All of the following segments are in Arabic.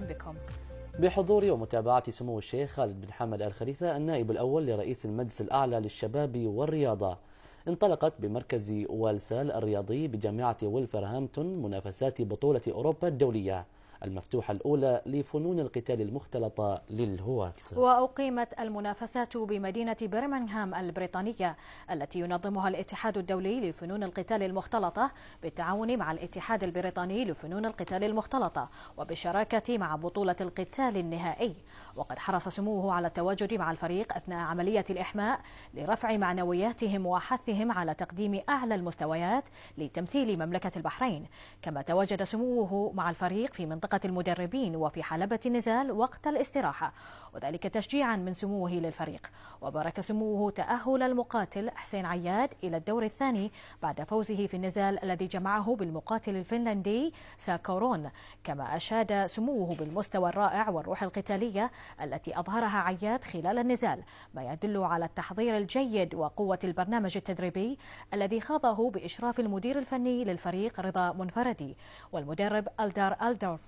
بكم بحضور ومتابعة سمو الشيخ خالد بن حمد الخليفة النائب الأول لرئيس المجلس الأعلى للشباب والرياضة انطلقت بمركز والسال الرياضي بجامعة ولفرهامبتون منافسات بطولة أوروبا الدولية المفتوحة الأولى لفنون القتال المختلطة للهواة وأقيمت المنافسات بمدينة برمنغهام البريطانية التي ينظمها الاتحاد الدولي لفنون القتال المختلطة بالتعاون مع الاتحاد البريطاني لفنون القتال المختلطة وبالشراكة مع بطولة القتال النهائي وقد حرص سموه على التواجد مع الفريق أثناء عملية الإحماء لرفع معنوياتهم وحثهم قدرتهم على تقديم أعلى المستويات لتمثيل مملكة البحرين كما تواجد سموه مع الفريق في منطقة المدربين وفي حلبة النزال وقت الاستراحة وذلك تشجيعا من سموه للفريق وبارك سموه تأهل المقاتل حسين عياد إلى الدور الثاني بعد فوزه في النزال الذي جمعه بالمقاتل الفنلندي ساكورون كما أشاد سموه بالمستوى الرائع والروح القتالية التي أظهرها عياد خلال النزال ما يدل على التحضير الجيد وقوة البرنامج التدريبي المغربي الذي خاضه بإشراف المدير الفني للفريق رضا منفردي والمدرب ألدار ألدورف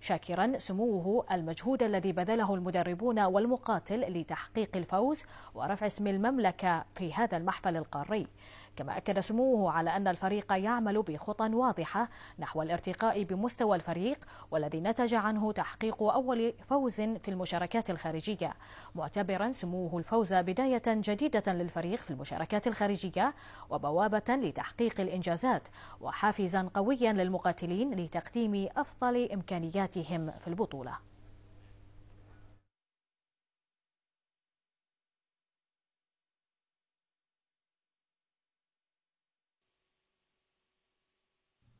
شاكرا سموه المجهود الذي بذله المدربون والمقاتل لتحقيق الفوز ورفع اسم المملكة في هذا المحفل القاري كما أكد سموه على أن الفريق يعمل بخطى واضحة نحو الارتقاء بمستوى الفريق والذي نتج عنه تحقيق أول فوز في المشاركات الخارجية معتبرا سموه الفوز بداية جديدة للفريق في المشاركات الخارجية وبوابة لتحقيق الإنجازات وحافزا قويا للمقاتلين لتقديم أفضل إمكانياتهم في البطولة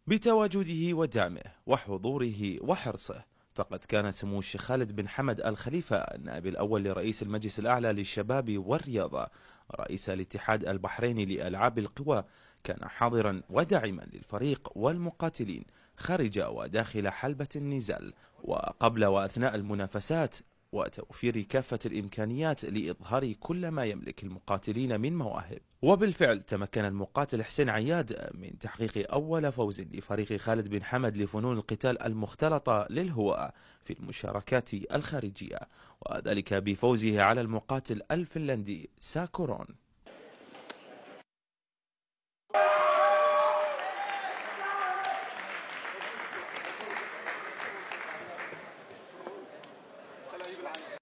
بتواجده ودعمه وحضوره وحرصه فقد كان سمو الشيخ خالد بن حمد الخليفة النائب الأول لرئيس المجلس الأعلى للشباب والرياضة رئيس الاتحاد البحريني لألعاب القوى كان حاضرا وداعما للفريق والمقاتلين خارج وداخل حلبة النزال وقبل وأثناء المنافسات وتوفير كافة الإمكانيات لإظهار كل ما يملك المقاتلين من مواهب وبالفعل تمكن المقاتل حسين عياد من تحقيق أول فوز لفريق خالد بن حمد لفنون القتال المختلطة للهواء في المشاركات الخارجية وذلك بفوزه على المقاتل الفنلندي ساكورون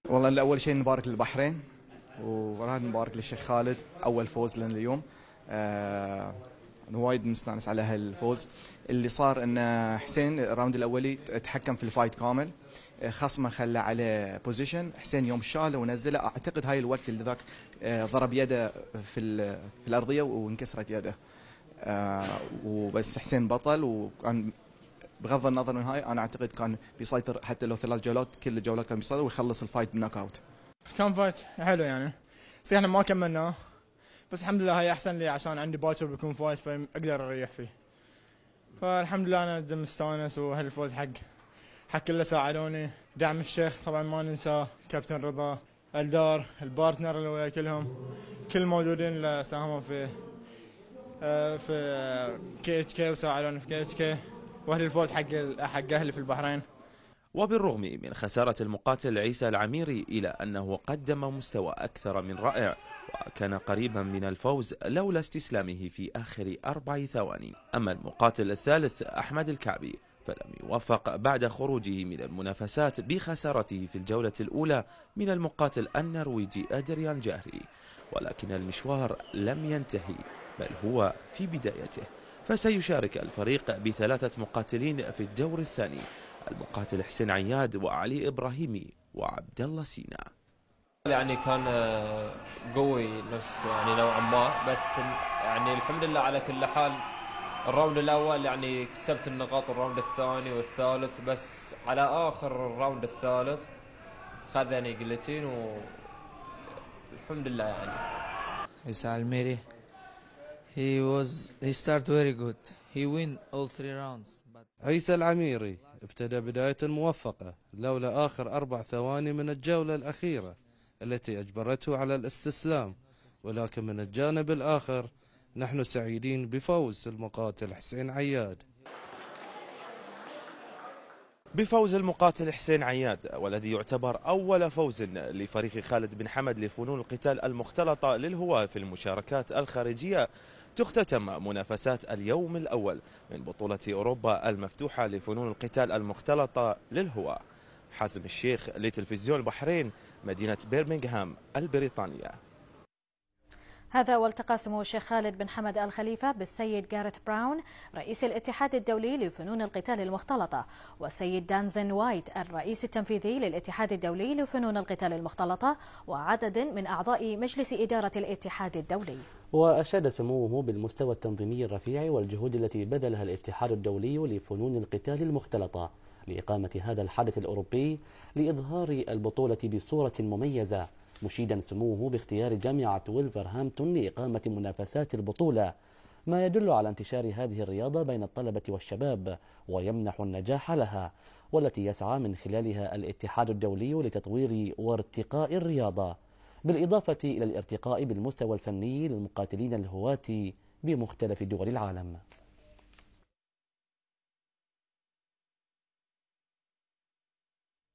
والله اول شيء نبارك للبحرين وراح نبارك للشيخ خالد اول فوز لنا اليوم آه وايد مستانس على هالفوز اللي صار ان حسين الراوند الاولي تحكم في الفايت كامل آه، خصمه خلى على بوزيشن حسين يوم شاله ونزله اعتقد هاي الوقت اللي ذاك آه، ضرب يده في, في الارضيه وانكسرت يده آه وبس حسين بطل وكان بغض النظر من هاي انا اعتقد كان بيسيطر حتى لو ثلاث جولات كل الجولات كان بيسيطر ويخلص الفايت بالنوك اوت. كان فايت حلو يعني بس احنا ما كملناه بس الحمد لله هاي احسن لي عشان عندي باكر بيكون فايت فاقدر اريح فيه. فالحمد لله انا دم مستانس وهالفوز حق حق كله ساعدوني دعم الشيخ طبعا ما ننسى كابتن رضا الدار البارتنر اللي ويا كلهم كل الموجودين اللي ساهموا في آه، في كي اتش كي وساعدوني في كي اتش كي واهل الفوز حق حق اهلي في البحرين وبالرغم من خسارة المقاتل عيسى العميري إلى أنه قدم مستوى أكثر من رائع وكان قريبا من الفوز لولا استسلامه في آخر أربع ثواني أما المقاتل الثالث أحمد الكعبي فلم يوفق بعد خروجه من المنافسات بخسارته في الجولة الأولى من المقاتل النرويجي أدريان جاهري ولكن المشوار لم ينتهي بل هو في بدايته فسيشارك الفريق بثلاثة مقاتلين في الدور الثاني المقاتل حسين عياد وعلي إبراهيمي وعبد الله سينا يعني كان آه، قوي نفس يعني نوعا ما بس يعني الحمد لله على كل حال الراوند الاول يعني كسبت النقاط الراوند الثاني والثالث بس على اخر الراوند الثالث خذني جلتين والحمد لله يعني عيسى الميري He was he started very good. He win all three rounds. But عيسى العميري ابتدى بداية موفقة لولا آخر أربع ثواني من الجولة الأخيرة التي أجبرته على الاستسلام ولكن من الجانب الآخر نحن سعيدين بفوز المقاتل حسين عياد بفوز المقاتل حسين عياد والذي يعتبر أول فوز لفريق خالد بن حمد لفنون القتال المختلطة للهواة في المشاركات الخارجية تختتم منافسات اليوم الأول من بطولة أوروبا المفتوحة لفنون القتال المختلطة للهواء حازم الشيخ لتلفزيون البحرين مدينة بيرمنغهام البريطانية هذا والتقاسم الشيخ خالد بن حمد الخليفة بالسيد جاريت براون رئيس الاتحاد الدولي لفنون القتال المختلطة والسيد دانزن وايت الرئيس التنفيذي للاتحاد الدولي لفنون القتال المختلطة وعدد من أعضاء مجلس إدارة الاتحاد الدولي وأشاد سموه بالمستوى التنظيمي الرفيع والجهود التي بذلها الاتحاد الدولي لفنون القتال المختلطة لإقامة هذا الحدث الأوروبي لإظهار البطولة بصورة مميزة مشيدا سموه باختيار جامعة ويلفرهامبتون لإقامة منافسات البطولة ما يدل على انتشار هذه الرياضة بين الطلبة والشباب ويمنح النجاح لها والتي يسعى من خلالها الاتحاد الدولي لتطوير وارتقاء الرياضة بالإضافة إلى الارتقاء بالمستوى الفني للمقاتلين الهواة بمختلف دول العالم